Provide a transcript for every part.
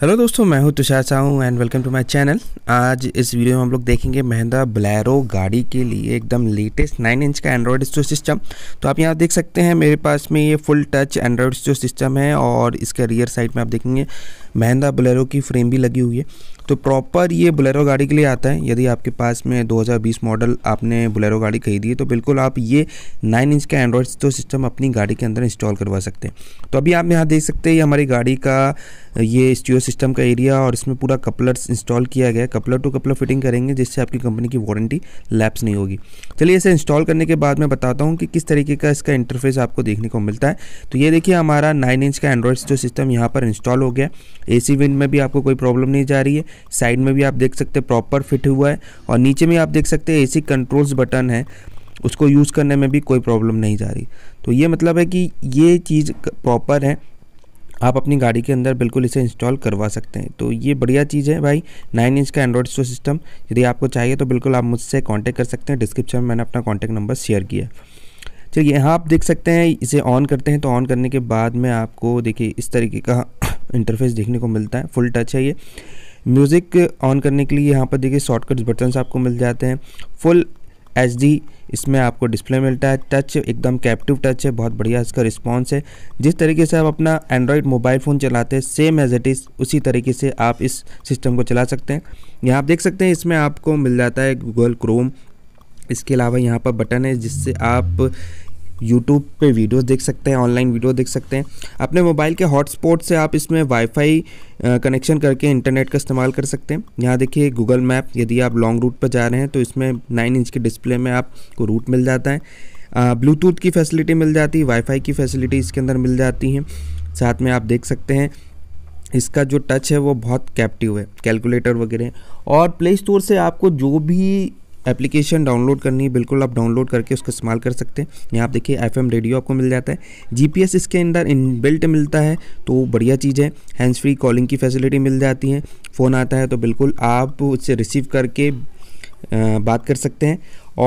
hello दोस्तों मैं हूं Tushar Sahu and welcome to my channel आज इस वीडियो में हम लोग देखेंगे महिंद्रा ब्लैरो गाड़ी के लिए एकदम लेटेस्ट 9 इंच का एंड्रॉयड स्टो सिस्टम तो आप यहां देख सकते हैं मेरे पास में ये full touch Android stereo system है और इसके रियर साइड में आप देखेंगे महिंद्रा ब्लैरो की फ्रेम भी लगी हुई है तो प्रॉपर ये बुलेरो गाड़ी के लिए आता है यदि आपके पास में 2020 मॉडल आपने बुलेरो गाड़ी खरीदी है तो बिल्कुल आप ये 9 इंच का एंड्रॉयड तो सिस्टम अपनी गाड़ी के अंदर इंस्टॉल करवा सकते हैं तो अभी आप यहाँ देख सकते हैं ये हमारी गाड़ी का ये स्टीरो सिस्टम का एरिया और इसमें पूरा कपलर्स इंस्टॉल किया गया है कपलर टू कपलर फिटिंग करेंगे जिससे आपकी कंपनी की वारंटी लैप्स नहीं होगी चलिए इसे इंस्टॉल करने के बाद मैं बताता हूँ कि किस तरीके का इसका इंटरफेस आपको देखने को मिलता है तो ये देखिए हमारा नाइन इंच का एंड्रॉयड जो सिस्टम यहाँ पर इंस्टॉल हो गया ए सी विंड में भी आपको कोई प्रॉब्लम नहीं जा रही है साइड में भी आप देख सकते हैं प्रॉपर फिट हुआ है और नीचे में आप देख सकते हैं ए कंट्रोल्स बटन है उसको यूज़ करने में भी कोई प्रॉब्लम नहीं जा रही तो ये मतलब है कि ये चीज़ प्रॉपर है आप अपनी गाड़ी के अंदर बिल्कुल इसे इंस्टॉल करवा सकते हैं तो ये बढ़िया चीज़ है भाई नाइन इंच का एंड्रॉइड स्टो सिस्टम यदि आपको चाहिए तो बिल्कुल आप मुझसे कांटेक्ट कर सकते हैं डिस्क्रिप्शन में मैंने अपना कांटेक्ट नंबर शेयर किया चलिए यहाँ आप देख सकते हैं इसे ऑन करते हैं तो ऑन करने के बाद में आपको देखिए इस तरीके का इंटरफेस देखने को मिलता है फुल टच है ये म्यूज़िक ऑन करने के लिए यहाँ पर देखिए शॉर्टकट बटन्स आपको मिल जाते हैं फुल एच इसमें आपको डिस्प्ले मिलता है टच एकदम कैप्टिव टच है बहुत बढ़िया इसका रिस्पॉन्स है जिस तरीके से आप अपना एंड्रॉयड मोबाइल फ़ोन चलाते हैं सेम एज इट इज़ उसी तरीके से आप इस सिस्टम को चला सकते हैं यहाँ आप देख सकते हैं इसमें आपको मिल जाता है गूगल क्रोम इसके अलावा यहाँ पर बटन है जिससे आप यूट्यूब पे वीडियोस देख सकते हैं ऑनलाइन वीडियो देख सकते हैं अपने मोबाइल के हॉटस्पॉट से आप इसमें वाईफाई कनेक्शन करके इंटरनेट का इस्तेमाल कर सकते हैं यहाँ देखिए गूगल मैप यदि आप लॉन्ग रूट पर जा रहे हैं तो इसमें नाइन इंच के डिस्प्ले में आपको रूट मिल जाता है ब्लूटूथ की फैसिलिटी मिल जाती है वाईफाई की फैसिलिटी इसके अंदर मिल जाती है साथ में आप देख सकते हैं इसका जो टच है वो बहुत कैप्टिव है कैलकुलेटर वगैरह और प्ले स्टोर से आपको जो भी एप्लीकेशन डाउनलोड करनी है बिल्कुल आप डाउनलोड करके उसका इस्तेमाल कर सकते हैं यहाँ आप देखिए एफ रेडियो आपको मिल जाता है जीपीएस इसके अंदर इन बिल्ट मिलता है तो बढ़िया चीज़ है हैंड्स फ्री कॉलिंग की फैसिलिटी मिल जाती है फ़ोन आता है तो बिल्कुल आप उससे रिसीव करके बात कर सकते हैं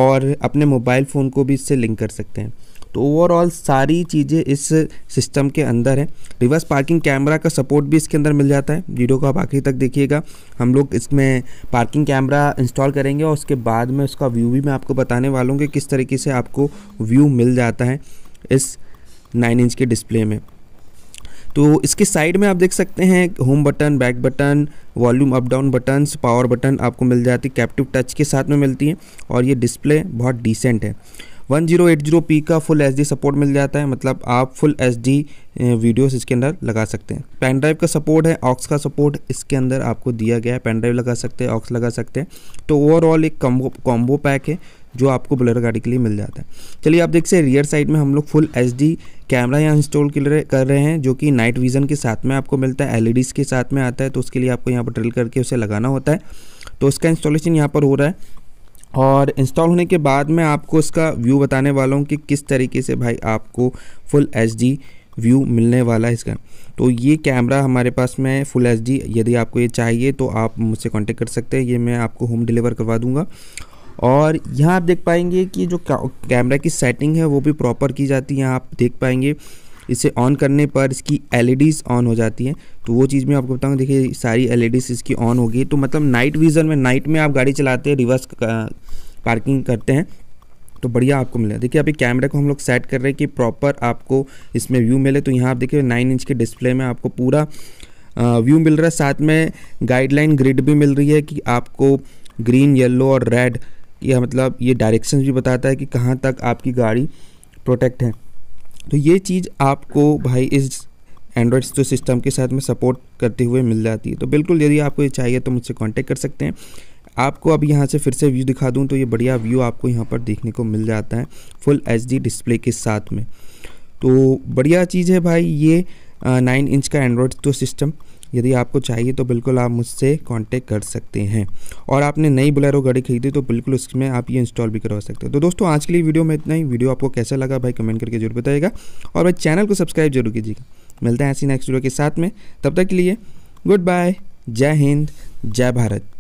और अपने मोबाइल फ़ोन को भी इससे लिंक कर सकते हैं तो ओवरऑल सारी चीज़ें इस सिस्टम के अंदर है रिवर्स पार्किंग कैमरा का सपोर्ट भी इसके अंदर मिल जाता है वीडियो को आप आखिरी तक देखिएगा हम लोग इसमें पार्किंग कैमरा इंस्टॉल करेंगे और उसके बाद में उसका व्यू भी मैं आपको बताने वाला हूँ कि किस तरीके से आपको व्यू मिल जाता है इस नाइन इंच के डिस्प्ले में तो इसके साइड में आप देख सकते हैं home button back button volume up down buttons power button आपको मिल जाती है कैप्टिव टच के साथ में मिलती है और ये डिस्प्ले बहुत डिसेंट है one zero eight zero p का फुल एच डी सपोर्ट मिल जाता है मतलब आप फुल एच डी वीडियोस इसके अंदर लगा सकते हैं पेन ड्राइव का सपोर्ट है ऑक्स का सपोर्ट इसके अंदर आपको दिया गया है पेन ड्राइव लगा सकते हैं ऑक्स लगा सकते हैं तो ओवरऑल एक कॉम्बो कॉम्बो पैक है जो आपको ब्लर गाड़ी के लिए मिल जाता है चलिए आप देख सकते रियर साइड में हम लोग फुल एच डी कैमरा यहाँ इंस्टॉल कर रहे हैं जो कि नाइट विज़न के साथ में आपको मिलता है एल e के साथ में आता है तो उसके लिए आपको यहाँ पर ड्रिल करके उसे लगाना होता है तो उसका इंस्टॉलेशन यहाँ पर हो रहा है और इंस्टॉल होने के बाद मैं आपको इसका व्यू बताने वाला हूँ कि किस तरीके से भाई आपको फुल एच व्यू मिलने वाला है इसका तो ये कैमरा हमारे पास में है फुल एच यदि आपको ये चाहिए तो आप मुझसे कांटेक्ट कर सकते हैं ये मैं आपको होम डिलीवर करवा दूँगा और यहाँ आप देख पाएंगे कि जो कैमरा की सेटिंग है वो भी प्रॉपर की जाती है यहाँ आप देख पाएंगे इसे ऑन करने पर इसकी एल ऑन e हो जाती हैं तो वो चीज़ मैं आपको बताऊँगा देखिए सारी एल e इसकी ऑन होगी तो मतलब नाइट विज़न में नाइट में आप गाड़ी चलाते हैं रिवर्स पार्किंग करते हैं तो बढ़िया आपको मिले देखिए अभी कैमरे को हम लोग सेट कर रहे हैं कि प्रॉपर आपको इसमें व्यू मिले तो यहाँ आप देखिए नाइन इंच के डिस्प्ले में आपको पूरा व्यू मिल रहा है साथ में गाइडलाइन ग्रिड भी मिल रही है कि आपको ग्रीन येलो और रेड यह मतलब ये डायरेक्शन भी बताता है कि कहाँ तक आपकी गाड़ी प्रोटेक्ट है तो ये चीज़ आपको भाई इस एंड्रॉयड तो सिस्टम के साथ में सपोर्ट करते हुए मिल जाती है तो बिल्कुल यदि आपको ये चाहिए तो मुझसे कांटेक्ट कर सकते हैं आपको अब यहाँ से फिर से व्यू दिखा दूँ तो ये बढ़िया व्यू आपको यहाँ पर देखने को मिल जाता है फुल एच डिस्प्ले के साथ में तो बढ़िया चीज़ है भाई ये नाइन इंच का एंड्रॉयड तो सिस्टम यदि आपको चाहिए तो बिल्कुल आप मुझसे कांटेक्ट कर सकते हैं और आपने नई बुलेरो गाड़ी खरीदी तो बिल्कुल उसमें आप ये इंस्टॉल भी करवा सकते हैं तो दोस्तों आज के लिए वीडियो में इतना ही वीडियो आपको कैसा लगा भाई कमेंट करके जरूर बताएगा और भाई चैनल को सब्सक्राइब जरूर कीजिएगा मिलते हैं ऐसी नेक्स्ट वीडियो के साथ में तब तक के लिए गुड बाय जय हिंद जय भारत